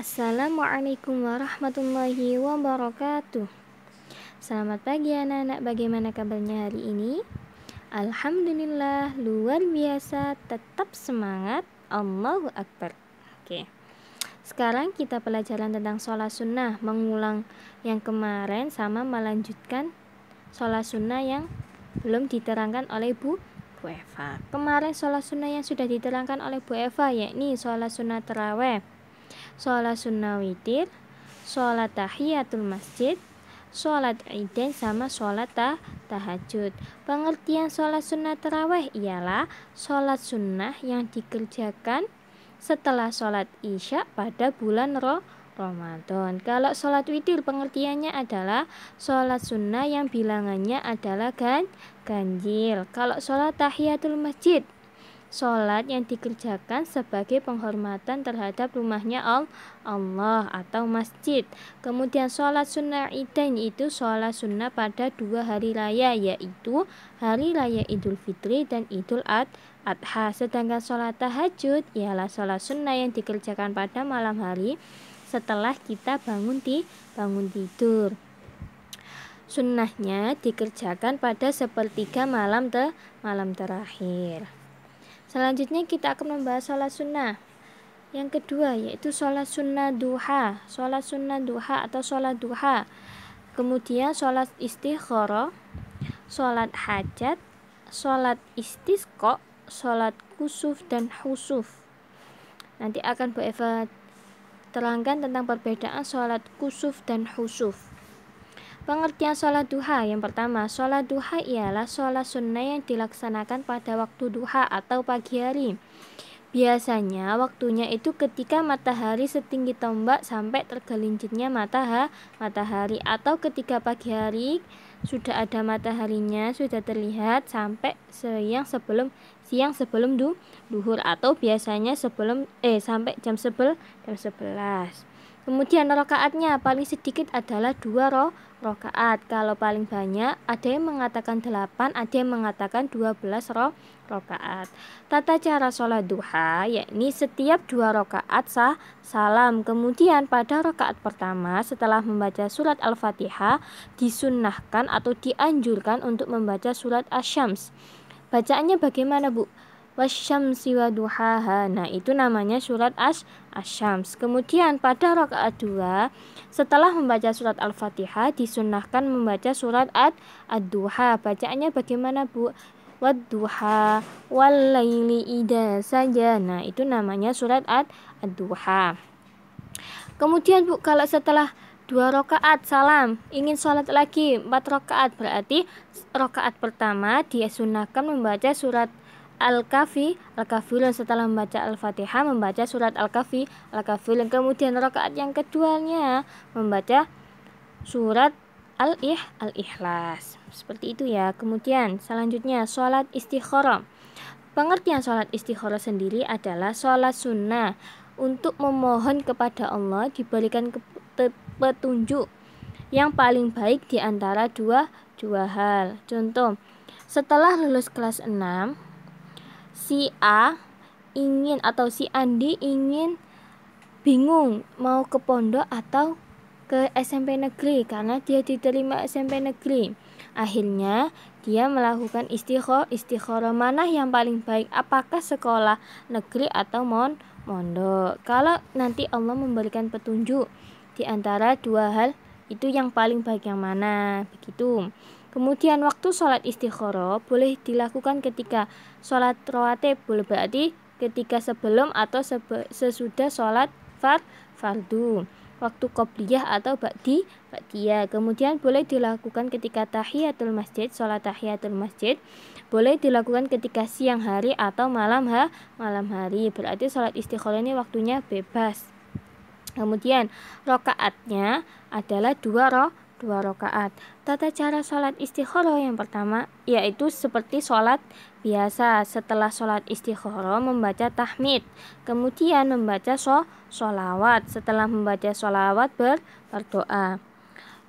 Assalamualaikum warahmatullahi wabarakatuh Selamat pagi anak-anak bagaimana kabarnya hari ini? Alhamdulillah luar biasa tetap semangat Allahu Akbar Oke sekarang kita pelajaran tentang sholat sunnah mengulang yang kemarin sama melanjutkan sholat sunnah yang belum diterangkan oleh Bu Eva. Kemarin sholat sunnah yang sudah diterangkan oleh Bu Eva yakni sholat sunnah terawih sholat sunnah witir, sholat tahiyatul masjid, sholat idin sama sholat tahajud. Pengertian sholat sunnah terawih ialah sholat sunnah yang dikerjakan setelah sholat isya pada bulan roh Ramadan. Kalau sholat witir pengertiannya adalah sholat sunnah yang bilangannya adalah gan ganjil. Kalau sholat tahiyatul masjid sholat yang dikerjakan sebagai penghormatan terhadap rumahnya Allah atau masjid. Kemudian sholat sunnah idain itu sholat sunnah pada dua hari raya yaitu hari raya idul fitri dan idul adha. Sedangkan sholat tahajud ialah sholat sunnah yang dikerjakan pada malam hari setelah kita bangun di bangun tidur. Sunnahnya dikerjakan pada sepertiga malam te malam terakhir. Selanjutnya kita akan membahas sholat sunnah. Yang kedua yaitu sholat sunnah duha, sholat sunnah duha atau sholat duha. Kemudian sholat istighoro, sholat hajat, sholat istisqo, sholat kusuf dan husuf. Nanti akan Bu Eva terangkan tentang perbedaan sholat kusuf dan husuf. Pengertian sholat duha yang pertama, sholat duha ialah sholat sunnah yang dilaksanakan pada waktu duha atau pagi hari. Biasanya waktunya itu ketika matahari setinggi tombak sampai tergelincirnya mataha, matahari atau ketika pagi hari sudah ada mataharinya sudah terlihat sampai siang sebelum siang sebelum duhur atau biasanya sebelum eh sampai jam sebelas. jam 11. Kemudian rokaatnya paling sedikit adalah dua roh rokaat. Kalau paling banyak ada yang mengatakan delapan, ada yang mengatakan dua belas roh rokaat. Tata cara sholat duha yakni setiap dua rokaat sah salam. Kemudian pada rokaat pertama setelah membaca surat al-fatihah disunahkan atau dianjurkan untuk membaca surat asyams. Bacaannya bagaimana bu? wasyamsi wa duhaha. Nah, itu namanya surat As Asyams. Kemudian pada rakaat 2, setelah membaca surat Al-Fatihah disunnahkan membaca surat Ad Ad-Duha. Bacaannya bagaimana, Bu? wal walaili ida saja. Nah, itu namanya surat Ad Ad-Duha. Kemudian, Bu, kalau setelah dua rokaat salam ingin sholat lagi empat rokaat berarti rokaat pertama disunahkan membaca surat Al-Kafi Al-Kafirun setelah membaca Al-Fatihah membaca surat Al-Kafi Al-Kafirun kemudian rakaat yang keduanya membaca surat Al-Ih Al-Ikhlas seperti itu ya kemudian selanjutnya sholat istikharah pengertian sholat istikharah sendiri adalah sholat sunnah untuk memohon kepada Allah diberikan ke petunjuk yang paling baik di antara dua dua hal contoh setelah lulus kelas 6 si A ingin atau si Andi ingin bingung mau ke pondok atau ke SMP negeri karena dia diterima SMP negeri. Akhirnya dia melakukan istikharah istiqoroh mana yang paling baik apakah sekolah negeri atau mon mondok. Kalau nanti Allah memberikan petunjuk di antara dua hal itu yang paling baik yang mana begitu. Kemudian waktu sholat istiqoroh boleh dilakukan ketika sholat rawatib boleh berarti ketika sebelum atau sebe sesudah sholat far fardu waktu kopiah atau ba'di baktia, Kemudian boleh dilakukan ketika tahiyatul masjid, sholat tahiyatul masjid. Boleh dilakukan ketika siang hari atau malam ha, malam hari. Berarti sholat istiqolah ini waktunya bebas. Kemudian rokaatnya adalah dua roh dua rakaat. Tata cara sholat istikharah yang pertama yaitu seperti sholat biasa. Setelah sholat istikharah membaca tahmid, kemudian membaca so sholawat. Setelah membaca sholawat ber berdoa.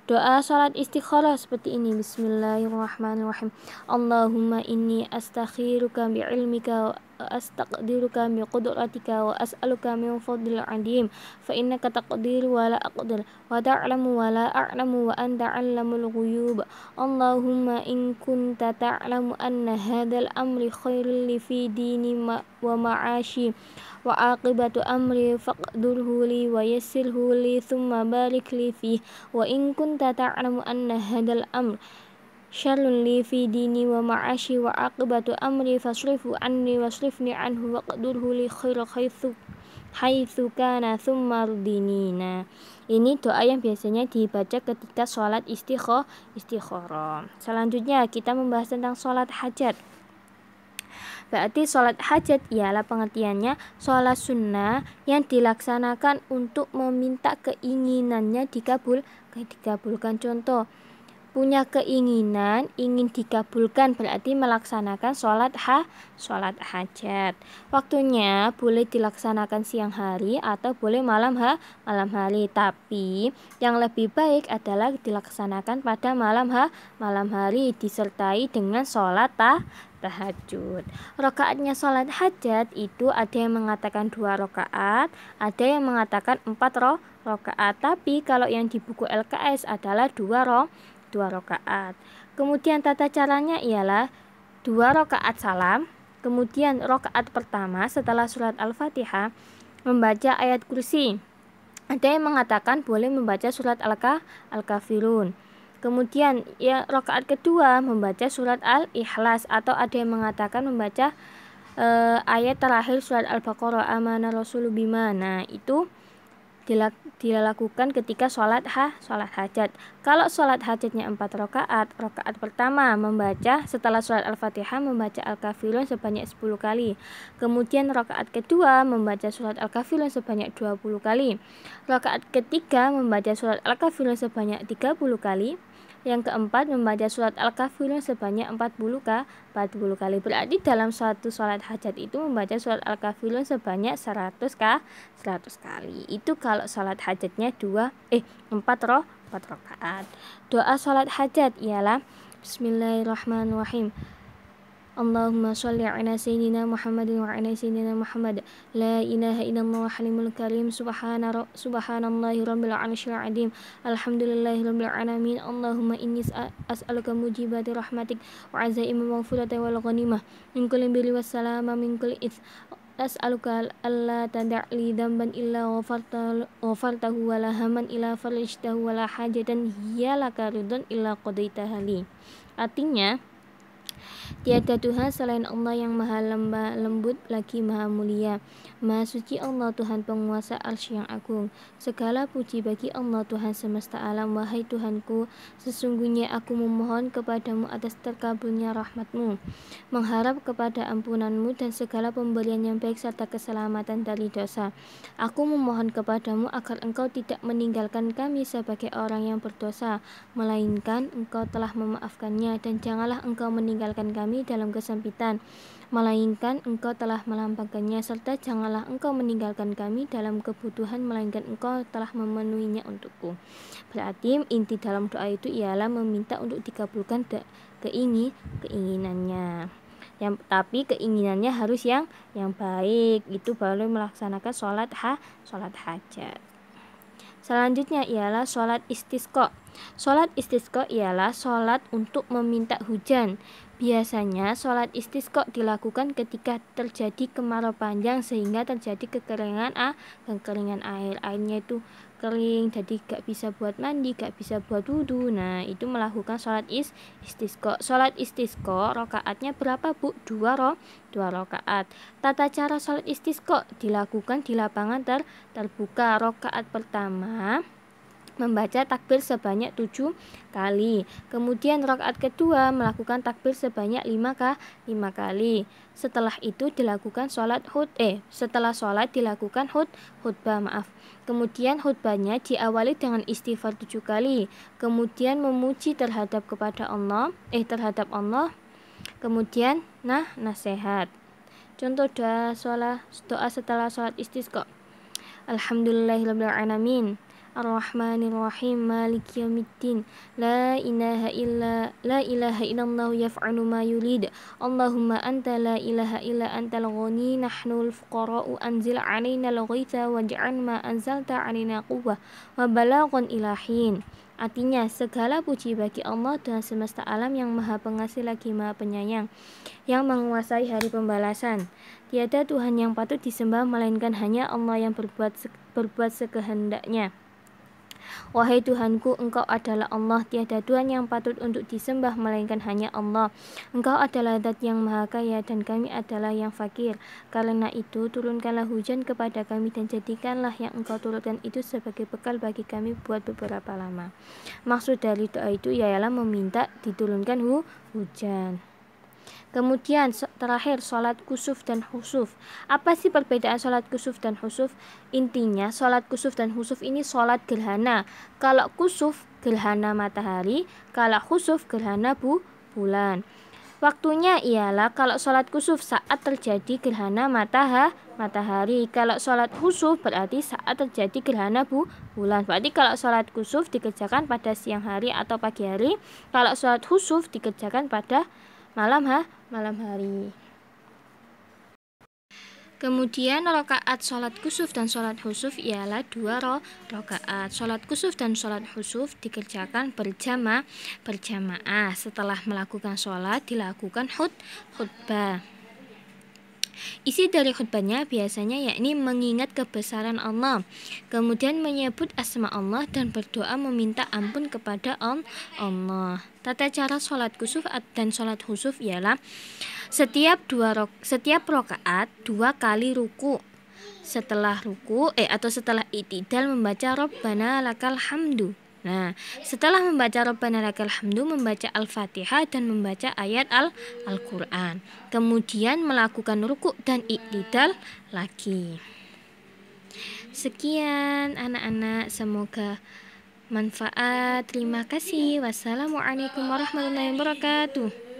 Doa sholat istikharah seperti ini Bismillahirrahmanirrahim Allahumma inni astakhiruka bi'ilmika أستقدرك بقدرتك وأسألك من فضل عظيم فإنك تقدر ولا أقدر وتعلم ولا أعلم وأنت علم الغيوب اللهم إن كنت تعلم أن هذا الأمر خير لي في ديني ومعاشي وعاقبة أمري فاقدره لي ويسره لي ثم بارك لي فيه وإن كنت تعلم أن هذا الأمر syarrun li fi dini wa ma'ashi wa aqibatu amri fasrifu anni wasrifni anhu wa qadurhu li khairu khaythu haitsu kana thumma ardinina ini doa yang biasanya dibaca ketika sholat istikho, istikharah. Selanjutnya kita membahas tentang sholat hajat. Berarti sholat hajat ialah pengertiannya sholat sunnah yang dilaksanakan untuk meminta keinginannya dikabul, dikabulkan. Contoh, punya keinginan ingin dikabulkan berarti melaksanakan sholat ha sholat hajat waktunya boleh dilaksanakan siang hari atau boleh malam ha malam hari tapi yang lebih baik adalah dilaksanakan pada malam ha malam hari disertai dengan sholat tah tahajud rokaatnya sholat hajat itu ada yang mengatakan dua rokaat ada yang mengatakan empat roh rokaat tapi kalau yang di buku LKS adalah dua roh dua rakaat. Kemudian tata caranya ialah dua rakaat salam, kemudian rakaat pertama setelah surat Al-Fatihah membaca ayat kursi. Ada yang mengatakan boleh membaca surat Al-Kafirun. Kemudian ya rakaat kedua membaca surat Al-Ikhlas atau ada yang mengatakan membaca eh, ayat terakhir surat Al-Baqarah amana rasul bima. Nah, itu dilakukan ketika sholat ha sholat hajat. Kalau sholat hajatnya empat rakaat, rakaat pertama membaca setelah sholat al-fatihah membaca al-kafirun sebanyak 10 kali. Kemudian rakaat kedua membaca sholat al-kafirun sebanyak 20 kali. Rakaat ketiga membaca sholat al-kafirun sebanyak 30 kali. Yang keempat, membaca surat Al-Kafirun sebanyak 40 kali, 40 kali. Berarti dalam suatu sholat hajat itu membaca surat Al-Kafirun sebanyak 100 kah? 100 kali. Itu kalau sholat hajatnya 2 eh 4 roh 4 rakaat. Doa sholat hajat ialah Bismillahirrahmanirrahim. Allahumma sholli ala sayyidina Muhammadin wa ala sayyidina Muhammad. La ilaha illallah halimul karim subhana subhanallahi rabbil arsyil azim. Alhamdulillahi rabbil min. Allahumma inni as'aluka mujibati rahmatik wa azaim maghfirata wal ghanimah. Min kulli birri wassalama min kulli its. As'aluka alla tada' li dhanban illa ghafartahu wa la haman illa farajtahu wa la hajatan hiya laka ridon illa qadaitaha li. Tiada Tuhan selain Allah yang maha lemba, lembut lagi maha mulia. Maha suci Allah Tuhan penguasa arsy yang agung. Segala puji bagi Allah Tuhan semesta alam. Wahai Tuhanku, sesungguhnya aku memohon kepadamu atas terkabulnya rahmatmu. Mengharap kepada ampunanmu dan segala pemberian yang baik serta keselamatan dari dosa. Aku memohon kepadamu agar engkau tidak meninggalkan kami sebagai orang yang berdosa. Melainkan engkau telah memaafkannya dan janganlah engkau meninggalkan meninggalkan kami dalam kesempitan, melainkan engkau telah melampauinya, serta janganlah engkau meninggalkan kami dalam kebutuhan, melainkan engkau telah memenuhinya untukku. Berarti inti dalam doa itu ialah meminta untuk dikabulkan keingin keinginannya. Yang, tapi keinginannya harus yang yang baik itu baru melaksanakan sholat ha sholat hajat Selanjutnya ialah sholat istisqa. Sholat istisqa ialah sholat untuk meminta hujan. Biasanya sholat istisqa dilakukan ketika terjadi kemarau panjang sehingga terjadi kekeringan a ah, kekeringan air. Airnya itu kering jadi gak bisa buat mandi gak bisa buat wudhu nah itu melakukan sholat is istisqo sholat istisqo rokaatnya berapa bu dua ro dua rokaat tata cara sholat istisqo dilakukan di lapangan ter terbuka rokaat pertama membaca takbir sebanyak tujuh kali. Kemudian rakaat kedua melakukan takbir sebanyak lima kah lima kali. Setelah itu dilakukan sholat hut eh setelah sholat dilakukan hut khutbah maaf. Kemudian khutbahnya diawali dengan istighfar tujuh kali. Kemudian memuji terhadap kepada Allah eh terhadap Allah. Kemudian nah nasihat. Contoh doa sholat doa setelah sholat istisqa. Alhamdulillahirobbilalamin. الرحمن الرحيم مالك La ilaha لا إله إلا لا إله إلا الله يفعل ما يريد اللهم أنت لا إله إلا أنت الغني نحن الفقراء أنزل علينا الغيث واجعل ما أنزلت علينا قوة وبلاغا إلى ilahin Artinya, segala puji bagi Allah dan semesta alam yang maha pengasih lagi maha penyayang, yang menguasai hari pembalasan. Tiada Tuhan yang patut disembah, melainkan hanya Allah yang berbuat, berbuat sekehendaknya. Wahai Tuhanku, Engkau adalah Allah, tiada Tuhan yang patut untuk disembah melainkan hanya Allah. Engkau adalah Zat yang Maha Kaya dan kami adalah yang fakir. Karena itu, turunkanlah hujan kepada kami dan jadikanlah yang Engkau turunkan itu sebagai bekal bagi kami buat beberapa lama. Maksud dari doa itu ialah meminta diturunkan hu hujan. Kemudian terakhir sholat kusuf dan husuf. Apa sih perbedaan sholat kusuf dan husuf? Intinya sholat kusuf dan husuf ini sholat gerhana. Kalau kusuf gerhana matahari, kalau husuf gerhana bu bulan. Waktunya ialah kalau sholat kusuf saat terjadi gerhana mataha matahari. Kalau sholat husuf berarti saat terjadi gerhana bu, bulan. Berarti kalau sholat kusuf dikerjakan pada siang hari atau pagi hari. Kalau sholat husuf dikerjakan pada malam ha malam hari. Kemudian rokaat sholat kusuf dan sholat husuf ialah dua ro rokaat. Sholat kusuf dan sholat husuf dikerjakan berjama berjamaah. Setelah melakukan sholat dilakukan hut khutbah. Isi dari khutbahnya biasanya yakni mengingat kebesaran Allah, kemudian menyebut asma Allah dan berdoa meminta ampun kepada Allah. Tata cara sholat kusuf dan sholat husuf ialah setiap dua rok, setiap rokaat dua kali ruku setelah ruku eh atau setelah itidal membaca robbana lakal hamdu Nah, setelah membaca Rabbana lakal hamdu, membaca Al-Fatihah dan membaca ayat Al-Qur'an. Kemudian melakukan rukuk dan iktidal lagi. Sekian anak-anak, semoga manfaat. Terima kasih. Wassalamualaikum warahmatullahi wabarakatuh.